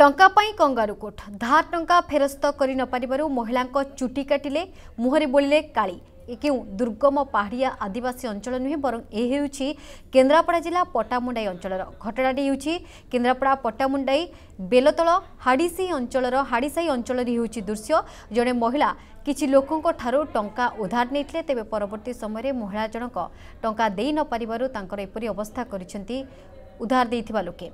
ଟଙ୍କା ପାଇଁ କଙ୍ଗାରୁକୋଟ ଧାର ଟଙ୍କା ଫେରସ୍ତ କରି ନପାରିବାରୁ ମହିଳାଙ୍କ ଚୁଟି କାଟିଲେ ମୁହଁରେ ବୋଳିଲେ କାଳି ଏ କେଉଁ ଦୁର୍ଗମ ପାହାଡ଼ିଆ ଆଦିବାସୀ ଅଞ୍ଚଳ ନୁହେଁ ବରଂ ଏ ହେଉଛି କେନ୍ଦ୍ରାପଡ଼ା ଜିଲ୍ଲା ପଟାମୁଣ୍ଡାଇ ଅଞ୍ଚଳର ଘଟଣାଟି ହେଉଛି କେନ୍ଦ୍ରାପଡ଼ା ପଟାମୁଣ୍ଡାଇ ବେଲତଳ ହାଡ଼ିସି ଅଞ୍ଚଳର ହାଡ଼ିସାହି ଅଞ୍ଚଳରେ ହେଉଛି ଦୃଶ୍ୟ ଜଣେ ମହିଳା କିଛି ଲୋକଙ୍କଠାରୁ ଟଙ୍କା ଉଦ୍ଧାର ନେଇଥିଲେ ତେବେ ପରବର୍ତ୍ତୀ ସମୟରେ ମହିଳା ଜଣକ ଟଙ୍କା ଦେଇନପାରିବାରୁ ତାଙ୍କର ଏପରି ଅବସ୍ଥା କରିଛନ୍ତି ଉଦ୍ଧାର ଦେଇଥିବା ଲୋକେ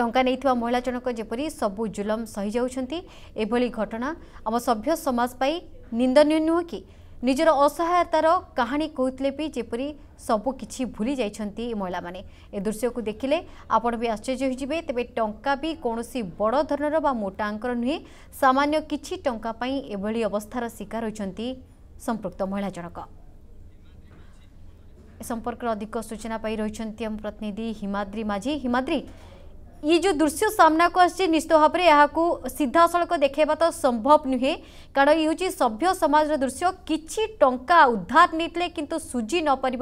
ଟଙ୍କା ନେଇଥିବା ମହିଳା ଜଣକ ଯେପରି ସବୁ ଜୁଲମ ସହି ଯାଉଛନ୍ତି ଏଭଳି ଘଟଣା ଆମ ସଭ୍ୟ ସମାଜ ପାଇଁ ନିନ୍ଦନୀୟ ନୁହେଁ କି ନିଜର ଅସହାୟତାର କାହାଣୀ କହୁଥିଲେ ବି ଯେପରି ସବୁ କିଛି ଭୁଲି ଯାଇଛନ୍ତି ମହିଳାମାନେ ଏ ଦୃଶ୍ୟକୁ ଦେଖିଲେ ଆପଣ ବି ଆଶ୍ଚର୍ଯ୍ୟ ହୋଇଯିବେ ତେବେ ଟଙ୍କା ବି କୌଣସି ବଡ଼ ଧରଣର ବା ମୋଟାଙ୍କର ନୁହେଁ ସାମାନ୍ୟ କିଛି ଟଙ୍କା ପାଇଁ ଏଭଳି ଅବସ୍ଥାର ଶିକାର ହୋଇଛନ୍ତି ସମ୍ପୃକ୍ତ ମହିଳା ଜଣକ ସମ୍ପର୍କରେ ଅଧିକ ସୂଚନା ପାଇ ରହିଛନ୍ତି ଆମ ପ୍ରତିନିଧି ହିମାଦ୍ରୀ ମାଝୀ ହିମାଦ୍ରୀ ये जो दृश्य सामना को आश्चित भाव में यह सीधा सड़क देखा तो संभव नुहे कारण ये हूँ सभ्य समाज दृश्य किसी टा उद्धार नहीं किंतु सुझी नपर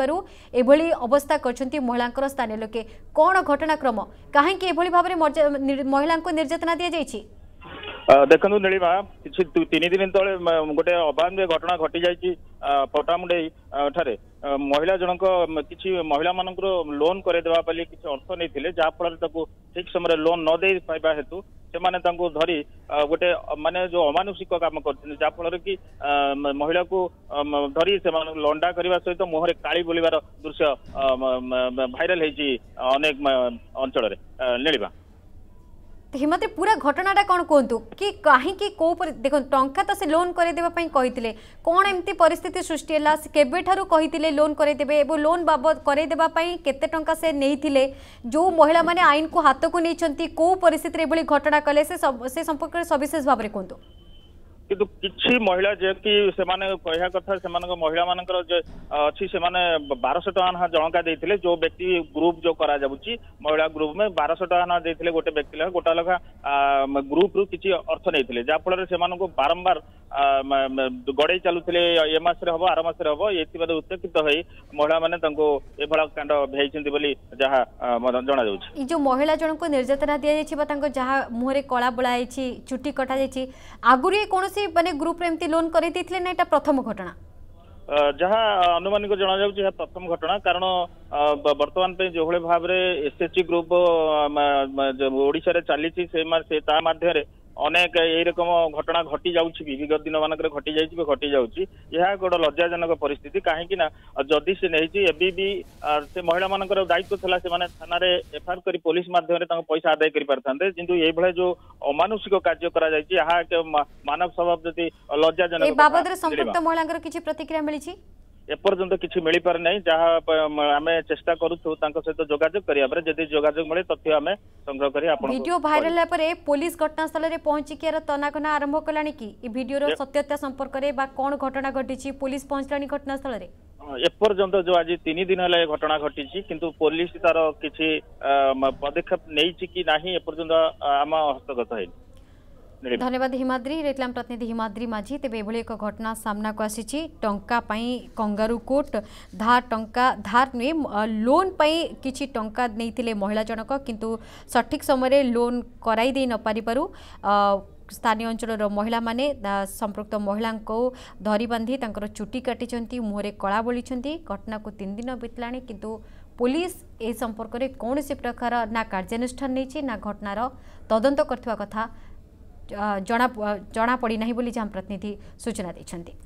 एभली अवस्था कर महिला स्थानीय लोके कौन घटनाक्रम कहीं भाव में महिला को निर्यातना दी जाइए ଦେଖନ୍ତୁ ନୀଳିମା କିଛି ତିନି ଦିନ ତଳେ ଗୋଟେ ଅବାନ୍ୟ ଘଟଣା ଘଟିଯାଇଛି ପଟାମୁଣ୍ଡେଇ ଠାରେ ମହିଳା ଜଣଙ୍କ କିଛି ମହିଳାମାନଙ୍କର ଲୋନ୍ କରେଇଦେବା ପାଇଁ କିଛି ଅର୍ଥ ନେଇଥିଲେ ଯାହାଫଳରେ ତାକୁ ଠିକ୍ ସମୟରେ ଲୋନ୍ ନ ଦେଇ ପାଇବା ହେତୁ ସେମାନେ ତାଙ୍କୁ ଧରି ଗୋଟେ ମାନେ ଯୋଉ ଅମାନୁଷିକ କାମ କରିଛନ୍ତି ଯାହାଫଳରେ କି ମହିଳାକୁ ଧରି ସେମାନଙ୍କୁ ଲଣ୍ଡା କରିବା ସହିତ ମୁହଁରେ କାଳି ବୋଲିବାର ଦୃଶ୍ୟ ଭାଇରାଲ ହେଇଛି ଅନେକ ଅଞ୍ଚଳରେ ନୀଳିମା হিমতে পুরা ঘটনাটা কোণ কুহতু কি কী কেউ দেখ টঙ্কা তো সে লোন করাইদেবা কে কোণ এমতি পরিস্থিতি সৃষ্টি হল সে কেবেঠার কে লোন করাইদেবে এবং লোন বাবদ করাইদেবা কেতে টঙ্কা সে নেইলে যে মহিলা মানে আইনকু হাতকু নিয়েছেন কেউ পরিস্থিতির এভাবে ঘটনা কলে সে সম্পর্কে সবিশেষ ভাবে কুহতু କିନ୍ତୁ କିଛି ମହିଳା ଯେକି ସେମାନେ କହିବା କଥା ସେମାନଙ୍କ ମହିଳାମାନଙ୍କର ଅଛି ସେମାନେ ବାରଶହ ଟଙ୍କା ଲେଖା ଜଣକା ଦେଇଥିଲେ ଯୋଉ ବ୍ୟକ୍ତି ଗ୍ରୁପ ଯୋଉ କରାଯାଉଛି ମହିଳା ଗ୍ରୁପ ମେ ବାରଶହ ଟଙ୍କା ଲେଖା ଦେଇଥିଲେ ଗୋଟେ ବ୍ୟକ୍ତି ଲେଖା ଗୋଟା ଲେଖା ଗ୍ରୁପରୁ କିଛି ଅର୍ଥ ନେଇଥିଲେ ଯାହାଫଳରେ ସେମାନଙ୍କୁ ବାରମ୍ବାର ଗଡେଇ ଚାଲୁଥିଲେ ଏ ମାସରେ ହବ ଆର ମାସରେ ହବ ଏଥିବାଦ ଉତ୍ତେଜିତ ହୋଇ ମହିଳାମାନେ ତାଙ୍କୁ ଏଭଳି କାଣ୍ଡ ଭିଆଇଛନ୍ତି ବୋଲି ଯାହା ଜଣାଯାଉଛି ଏଇ ଯୋଉ ମହିଳା ଜଣଙ୍କୁ ନିର୍ଯାତନା ଦିଆଯାଇଛି ବା ତାଙ୍କ ଯାହା ମୁହଁରେ କଳା ବୋଳା ହେଇଛି ଚୁଟି କଟାଯାଇଛି ଆଗରୁ କୌଣସି ମାନେ ଗ୍ରୁପରେ ଏମିତି ଲୋନ୍ କରେଇ ଦେଇଥିଲେ ନା ଏଇଟା ପ୍ରଥମ ଘଟଣା ଯାହା ଆନୁମାନିକ ଜଣାଯାଉଛି ଏହା ପ୍ରଥମ ଘଟଣା କାରଣ ବର୍ତ୍ତମାନ ପାଇଁ ଯେଉଁଭଳି ଭାବରେ ଏସ୍ଏଚ୍ଜି ଗ୍ରୁପ ଓଡ଼ିଶାରେ ଚାଲିଛି ସେ ତା ମାଧ୍ୟମରେ અને આયેય રકમો ઘટના ઘટી જાઉ છી વિવિઘ દિન માનકરે ઘટી જાય છી ઘટી જાઉ છી યહા ગોડ લજ્જાયજનક પરિસ્થિતિ કાહી કી ના જોદી સે નહીં જી એબીબી આ સે મહિલા માનકરે દાયિત્ય થલા સે મને થનારે એફઆર કરી પોલીસ માધ્યમે તાકો પૈસા આદાય કરી પરતાંતે જિંદુ એ ભલે જો અમાનવસીક કાર્ય કરા જાય છી યહા માનવ સ્વભાવ જતી લજ્જાયજનક એ બાબતરે સંપક્ત મહિલાંકો કીચી પ્રતિક્રિયા મિલિચી এপর্যন্ত কিছু মিলিপারি নাই যাহা আমি চেষ্টা করুছু তাঙ্ক সহিত যোগাযোগ করিয়া পরে যদি যোগাযোগ মিলে তথ্য আমি সংগ্রহ করি আপন ভিডিও ভাইরাল হওয়া পরে পুলিশ ঘটনাস্থলে পৌঁছি কি এর তনাকনা আরম্ভ কলানি কি এই ভিডিওর সত্যতা সম্পর্কে বা কোন ঘটনা ঘটিছি পুলিশ পৌঁছলানি ঘটনাস্থলে এপর্যন্ত যে আজ তিন দিন হলে ঘটনা ঘটিছি কিন্তু পুলিশ তার কিছু পদক্ষেপ নেইছি কি নাহি এপর্যন্ত আমা হস্তগত হয়নি ধন্যবাদ হিমাদ্রি রেটলাম প্রতিনিধি হিমাদ্রি মাঝি তেবে এভাবে এক ঘটনা সামনাকু আসিছি টঙ্কা পাই কঙ্গারু কোর্ট ধার টঙ্কা ধার নুয়ে লোন পাই কিছু টঙ্কা নেইতিলে মহিলা জনক কিন্তু সঠিক সময়ে লোন করাই দেই নপারিপারু স্থানীয় অঞ্চলর মহিলাମାନେ সম্পৃক্ত মহিলাঙ্কু ধরি বাঁধি তাঁর চুটি কাটিছেন মুহরে কলা বলিছেন ঘটনাকু তিন দিন বিতলা কিন্তু পুলিশ এই সম্পর্কের কৌশি প্রকার না কার্যানুষ্ঠান নেইছি না ঘটনার তদন্ত করতে কথা ଜଣା ଜଣାପଡ଼ିନାହିଁ ବୋଲି ଜନପ୍ରତିନିଧି ସୂଚନା ଦେଇଛନ୍ତି